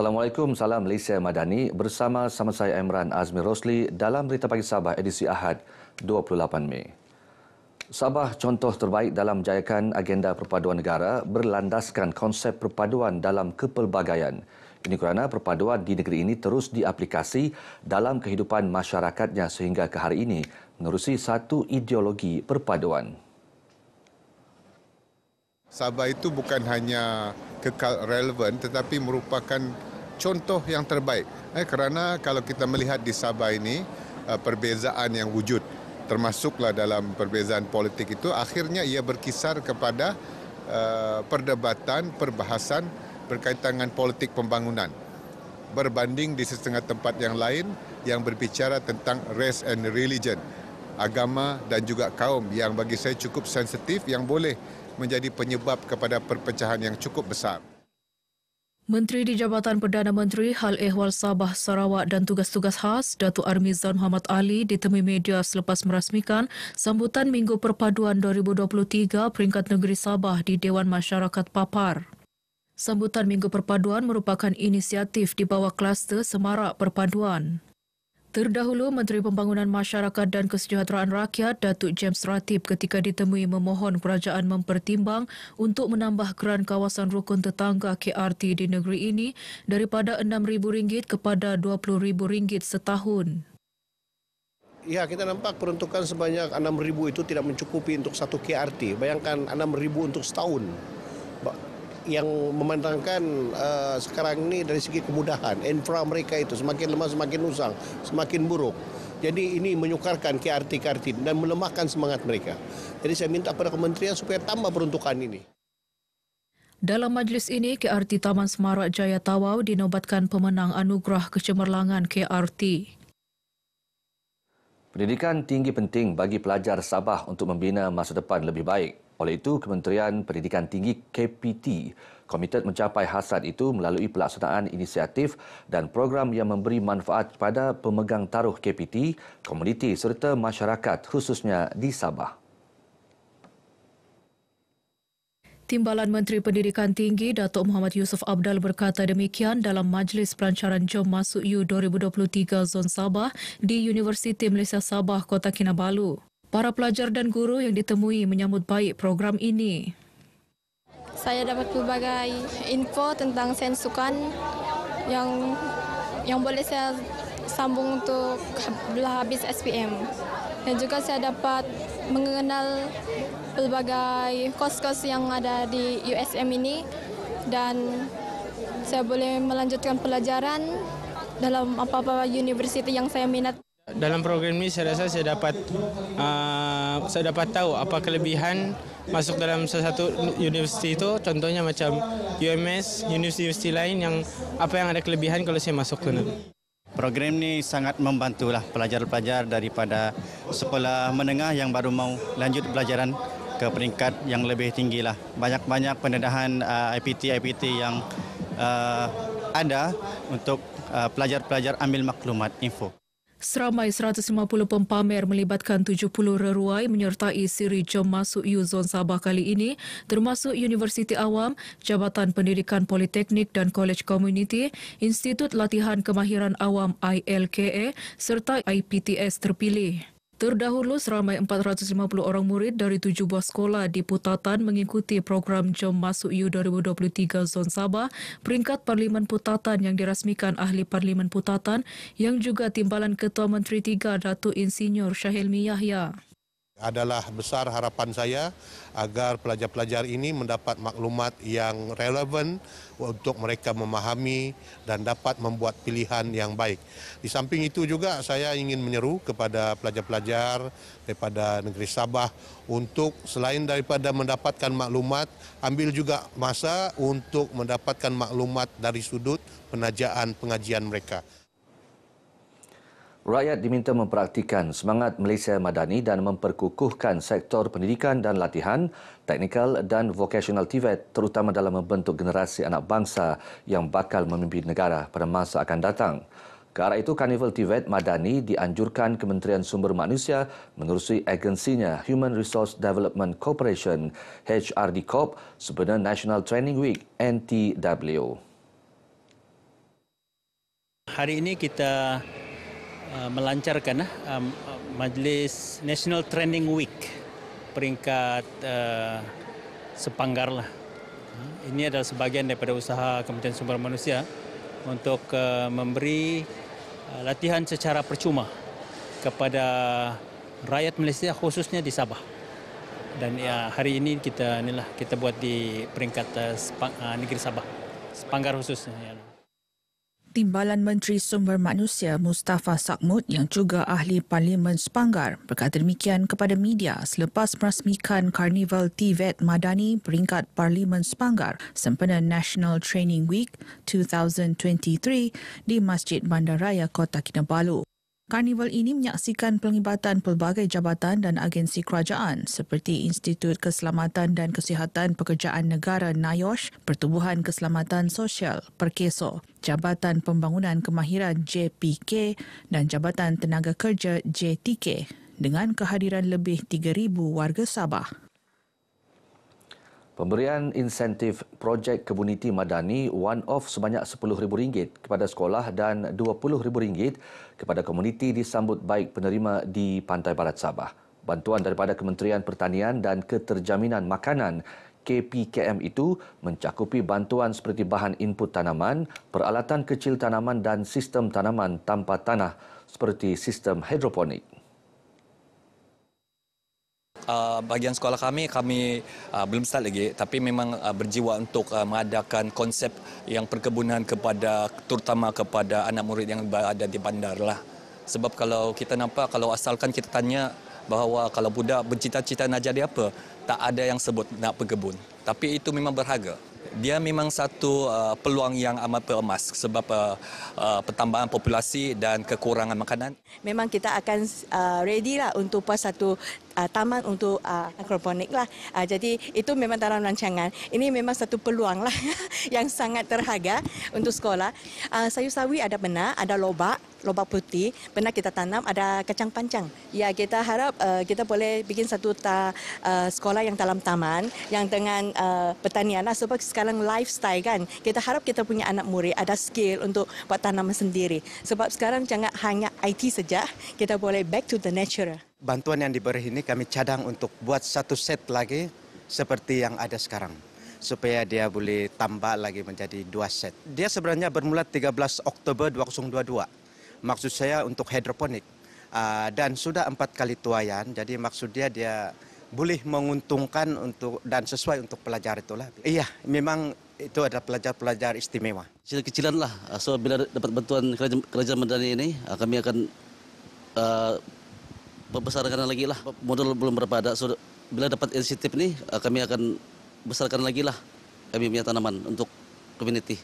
Assalamualaikum, salam Malaysia Madani bersama sama saya Emran Azmi Rosli dalam Berita Pagi Sabah edisi Ahad 28 Mei. Sabah contoh terbaik dalam menjayakan agenda perpaduan negara berlandaskan konsep perpaduan dalam kepelbagaian. Ini kerana perpaduan di negeri ini terus diaplikasi dalam kehidupan masyarakatnya sehingga ke hari ini menerusi satu ideologi perpaduan. Sabah itu bukan hanya kekal relevan tetapi merupakan contoh yang terbaik. Eh, kerana kalau kita melihat di Sabah ini, uh, perbezaan yang wujud termasuklah dalam perbezaan politik itu, akhirnya ia berkisar kepada uh, perdebatan, perbahasan berkaitan dengan politik pembangunan. Berbanding di setengah tempat yang lain yang berbicara tentang race and religion agama dan juga kaum yang bagi saya cukup sensitif yang boleh menjadi penyebab kepada perpecahan yang cukup besar. Menteri di Jabatan Perdana Menteri Hal Ehwal Sabah Sarawak dan tugas-tugas khas Datuk Armizan Muhammad Ali ditemui media selepas merasmikan sambutan Minggu Perpaduan 2023 peringkat negeri Sabah di Dewan Masyarakat Papar. Sambutan Minggu Perpaduan merupakan inisiatif di bawah kluster Semarak Perpaduan. Terdahulu, Menteri Pembangunan Masyarakat dan Kesejahteraan Rakyat, Datuk James Ratib ketika ditemui memohon kerajaan mempertimbang untuk menambah keran kawasan rukun tetangga KRT di negeri ini daripada RM6,000 kepada RM20,000 setahun. Ya, kita nampak peruntukan sebanyak RM6,000 itu tidak mencukupi untuk satu KRT. Bayangkan RM6,000 untuk setahun yang memandangkan uh, sekarang ini dari segi kemudahan infra mereka itu semakin lemah semakin usang semakin buruk jadi ini menyukarkan KRT Kartin dan melemahkan semangat mereka jadi saya minta pada kementerian supaya tambah peruntukan ini dalam majlis ini, KRT Taman Semarak Jaya Tawau dinobatkan pemenang anugerah kecemerlangan KRT. Pendidikan tinggi penting bagi pelajar Sabah untuk membina masa depan lebih baik. Oleh itu, Kementerian Pendidikan Tinggi KPT komited mencapai hasrat itu melalui pelaksanaan inisiatif dan program yang memberi manfaat kepada pemegang taruh KPT, komuniti serta masyarakat khususnya di Sabah. Timbalan Menteri Pendidikan Tinggi Datuk Muhammad Yusof Abdal berkata demikian dalam Majlis Pelancaran Jom Masuk U 2023 Zon Sabah di Universiti Malaysia Sabah, Kota Kinabalu. Para pelajar dan guru yang ditemui menyambut baik program ini. Saya dapat berbagai info tentang sensukan yang yang boleh saya sambung untuk belah habis SPM. Dan juga saya dapat mengenal pelbagai kos-kos yang ada di USM ini dan saya boleh melanjutkan pelajaran dalam apa-apa universiti yang saya minat. Dalam program ini saya rasa saya dapat uh, saya dapat tahu apa kelebihan masuk dalam satu universiti itu. Contohnya macam UMS, universiti-universiti lain yang apa yang ada kelebihan kalau saya masuk ke Program ini sangat membantulah pelajar-pelajar daripada sekolah menengah yang baru mau lanjut pelajaran ke peringkat yang lebih tinggi lah. Banyak-banyak pendedahan uh, ah, IPT-IPT yang uh, ada untuk pelajar-pelajar uh, ambil maklumat info. Seramai 150 pempamer melibatkan 70 reruai menyertai siri jom masuk Uzon Sabah kali ini termasuk Universiti Awam, Jabatan Pendidikan Politeknik dan College Community, Institut Latihan Kemahiran Awam ILKE serta IPTS terpilih. Terdahulu, seramai 450 orang murid dari tujuh buah sekolah di Putatan mengikuti program Jom Masuk U 2023 Zon Sabah, peringkat Parlimen Putatan yang dirasmikan Ahli Parlimen Putatan yang juga timbalan Ketua Menteri Tiga Datuk Insinyur Syahil Mi Yahya adalah besar harapan saya agar pelajar-pelajar ini mendapat maklumat yang relevan untuk mereka memahami dan dapat membuat pilihan yang baik. Di samping itu juga saya ingin menyeru kepada pelajar-pelajar daripada negeri Sabah untuk selain daripada mendapatkan maklumat, ambil juga masa untuk mendapatkan maklumat dari sudut penajaan pengajian mereka. Rakyat diminta mempraktikan semangat Malaysia Madani dan memperkukuhkan sektor pendidikan dan latihan, teknikal dan vocational TVET e terutama dalam membentuk generasi anak bangsa yang bakal memimpin negara pada masa akan datang. Ke arah itu, Carnival TVET e Madani dianjurkan Kementerian Sumber Manusia menerusi agensinya Human Resource Development Corporation, HRD Corp, sebenar National Training Week, NTW. Hari ini kita Uh, melancarkan uh, um, uh, majlis National Training Week peringkat uh, sepanggar lah. Uh, ini adalah sebahagian daripada usaha Kementerian Sumber Manusia untuk uh, memberi uh, latihan secara percuma kepada rakyat Malaysia khususnya di Sabah. Dan ya uh, hari ini kita inilah kita buat di peringkat uh, sepang, uh, negeri Sabah. Sepanggar khususnya ya. Timbalan Menteri Sumber Manusia Mustafa Sakmud yang juga ahli Parlimen Sepanggar berkata demikian kepada media selepas merasmikan Karnival Tivet Madani peringkat Parlimen Sepanggar sempena National Training Week 2023 di Masjid Bandaraya Kota Kinabalu. Karnival ini menyaksikan pelibatan pelbagai jabatan dan agensi kerajaan seperti Institut Keselamatan dan Kesihatan Pekerjaan Negara NIOSH, Pertubuhan Keselamatan Sosial PERKESO, Jabatan Pembangunan Kemahiran JPK dan Jabatan Tenaga Kerja JTK dengan kehadiran lebih 3,000 warga Sabah. Pemberian insentif projek kebuniti madani one off sebanyak RM10,000 kepada sekolah dan RM20,000 kepada komuniti disambut baik penerima di Pantai Barat Sabah. Bantuan daripada Kementerian Pertanian dan Keterjaminan Makanan KPKM itu mencakupi bantuan seperti bahan input tanaman, peralatan kecil tanaman dan sistem tanaman tanpa tanah seperti sistem hidroponik. Uh, bagian sekolah kami kami uh, belum start lagi tapi memang uh, berjiwa untuk uh, mengadakan konsep yang perkebunan kepada terutama kepada anak murid yang berada di bandar lah sebab kalau kita nampak kalau asalkan kita tanya bahawa kalau budak bercita-cita nak jadi apa tak ada yang sebut nak berkebun tapi itu memang berharga dia memang satu uh, peluang yang amat emas sebab uh, uh, pertambahan populasi dan kekurangan makanan. Memang kita akan uh, ready lah untuk pas satu uh, taman untuk uh, agroponik lah. Uh, jadi itu memang dalam rancangan. Ini memang satu peluang lah yang sangat terharga untuk sekolah. Uh, sayur sawi ada benar, ada lobak lobak putih pernah kita tanam ada kacang panjang ya kita harap uh, kita boleh bikin satu ta, uh, sekolah yang dalam taman yang dengan uh, pertanian lah sebab sekarang lifestyle kan kita harap kita punya anak murid ada skill untuk buat tanaman sendiri sebab sekarang jangan hanya IT saja kita boleh back to the natural Bantuan yang diberi ini kami cadang untuk buat satu set lagi seperti yang ada sekarang supaya dia boleh tambah lagi menjadi dua set. Dia sebenarnya bermula 13 Oktober 2022. Maksud saya untuk hidroponik. Ah, dan sudah empat kali tuayan, jadi maksud dia dia boleh menguntungkan untuk dan sesuai untuk pelajar itulah. Iya, memang itu adalah pelajar-pelajar istimewa. Kecil-kecilan lah, ah, so, bila dapat bantuan kerajaan, kerajaan ini, ah, kami akan uh, membesarkan lagi lah. Modal belum berapa ada. So, bila dapat insentif ni eh, kami akan besarkan lagi lah. Kami punya tanaman untuk community.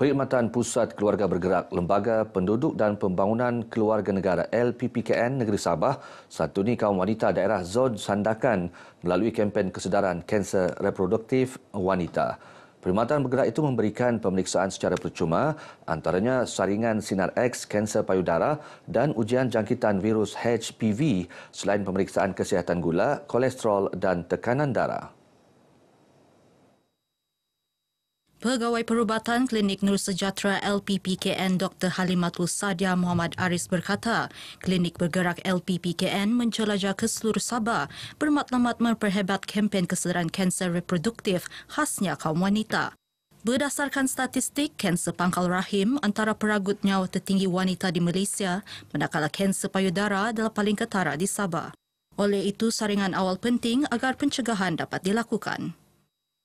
Perkhidmatan Pusat Keluarga Bergerak Lembaga Penduduk dan Pembangunan Keluarga Negara LPPKN Negeri Sabah satu ni kaum wanita daerah Zon Sandakan melalui kempen kesedaran kanser reproduktif wanita. Perkhidmatan bergerak itu memberikan pemeriksaan secara percuma antaranya saringan sinar X kanser payudara dan ujian jangkitan virus HPV selain pemeriksaan kesihatan gula, kolesterol dan tekanan darah. Pegawai Perubatan Klinik Nur Sejahtera LPPKN Dr. Halimatul Sadia Muhammad Aris berkata, klinik bergerak LPPKN menjelajah ke seluruh Sabah bermaklumat memperhebat kempen kesedaran kanser reproduktif khasnya kaum wanita. Berdasarkan statistik, kanser pangkal rahim antara peragut nyawa tertinggi wanita di Malaysia manakala kanser payudara adalah paling ketara di Sabah. Oleh itu, saringan awal penting agar pencegahan dapat dilakukan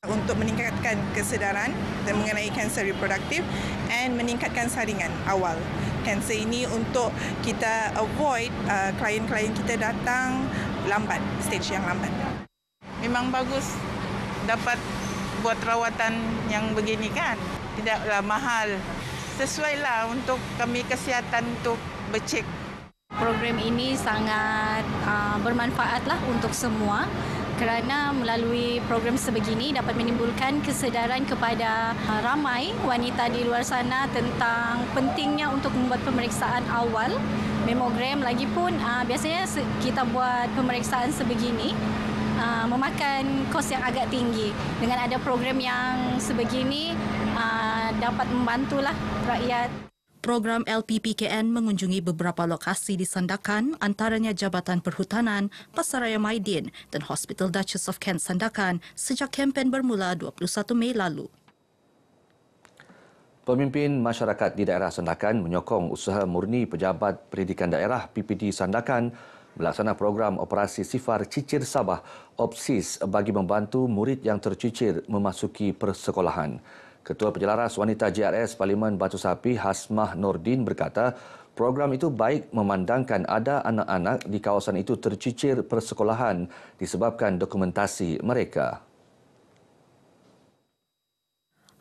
untuk meningkatkan kesedaran dan mengenai kanser reproduktif and meningkatkan saringan awal kanser ini untuk kita avoid uh, klien-klien uh, kita datang lambat stage yang lambat memang bagus dapat buat rawatan yang begini kan tidaklah mahal sesuailah untuk kami kesihatan untuk becek program ini sangat uh, bermanfaatlah untuk semua kerana melalui program sebegini dapat menimbulkan kesedaran kepada uh, ramai wanita di luar sana tentang pentingnya untuk membuat pemeriksaan awal mamogram lagi pun uh, biasanya kita buat pemeriksaan sebegini uh, memakan kos yang agak tinggi dengan ada program yang sebegini dapat membantulah rakyat program LPPKN mengunjungi beberapa lokasi di Sandakan antaranya Jabatan Perhutanan, Pasaraya Maidin dan Hospital Duchess of Kent Sandakan sejak kempen bermula 21 Mei lalu. Pemimpin masyarakat di daerah Sandakan menyokong usaha murni pejabat pendidikan daerah PPD Sandakan melaksana program operasi sifar cicir Sabah OPSIS bagi membantu murid yang tercicir memasuki persekolahan. Ketua Penyelaras Wanita JRS Parlimen Batu Sapi Hasmah Nordin berkata, program itu baik memandangkan ada anak-anak di kawasan itu tercicir persekolahan disebabkan dokumentasi mereka.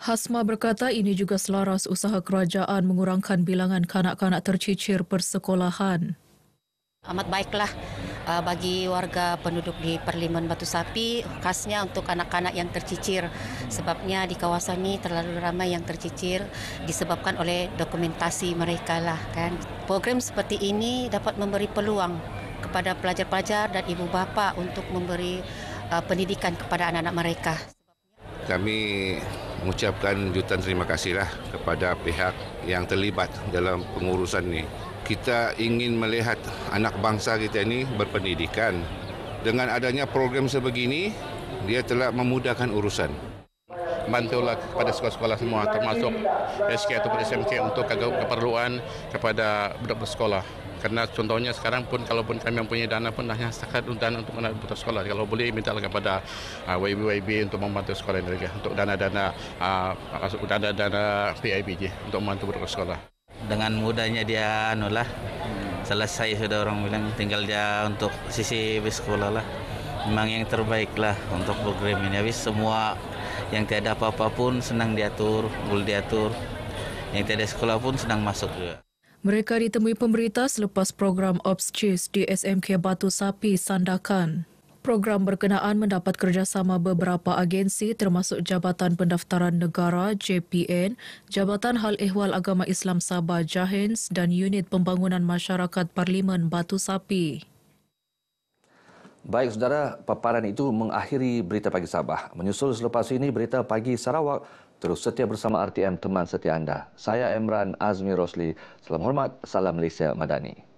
Hasma berkata ini juga selaras usaha kerajaan mengurangkan bilangan kanak-kanak tercicir persekolahan. Amat baiklah uh, bagi warga penduduk di Parlimen Batu Sapi khasnya untuk anak-anak yang tercicir sebabnya di kawasan ini terlalu ramai yang tercicir disebabkan oleh dokumentasi mereka lah kan program seperti ini dapat memberi peluang kepada pelajar-pelajar dan ibu bapa untuk memberi uh, pendidikan kepada anak-anak mereka kami mengucapkan jutaan terima kasihlah kepada pihak yang terlibat dalam pengurusan ini. Kita ingin melihat anak bangsa kita ini berpendidikan. Dengan adanya program sebegini, dia telah memudahkan urusan. Bantulah kepada sekolah-sekolah semua termasuk SK atau SMK untuk keperluan kepada budak bersekolah. sekolah karena contohnya sekarang pun kalaupun kami mempunyai dana pun hanya sekadar untuk dana untuk anak putus sekolah kalau boleh minta lah kepada uh, ah, YB untuk membantu sekolah mereka untuk dana-dana uh, dana-dana PIB je, untuk membantu putus sekolah dengan mudahnya dia anulah selesai sudah orang bilang tinggal dia untuk sisi sekolah lah memang yang terbaik lah untuk program ini Abis semua yang tiada apa-apa pun senang diatur, boleh diatur. Yang tiada sekolah pun senang masuk juga. Mereka ditemui pemerintah selepas program Ops Chase di SMK Batu Sapi Sandakan. Program berkenaan mendapat kerjasama beberapa agensi termasuk Jabatan Pendaftaran Negara JPN, Jabatan Hal Ehwal Agama Islam Sabah Jahens dan Unit Pembangunan Masyarakat Parlimen Batu Sapi. Baik, saudara, paparan itu mengakhiri berita pagi Sabah. Menyusul selepas ini berita pagi Sarawak Terus setia bersama RTM teman setia anda. Saya Emran Azmi Rosli. Salam hormat, salam Malaysia Madani.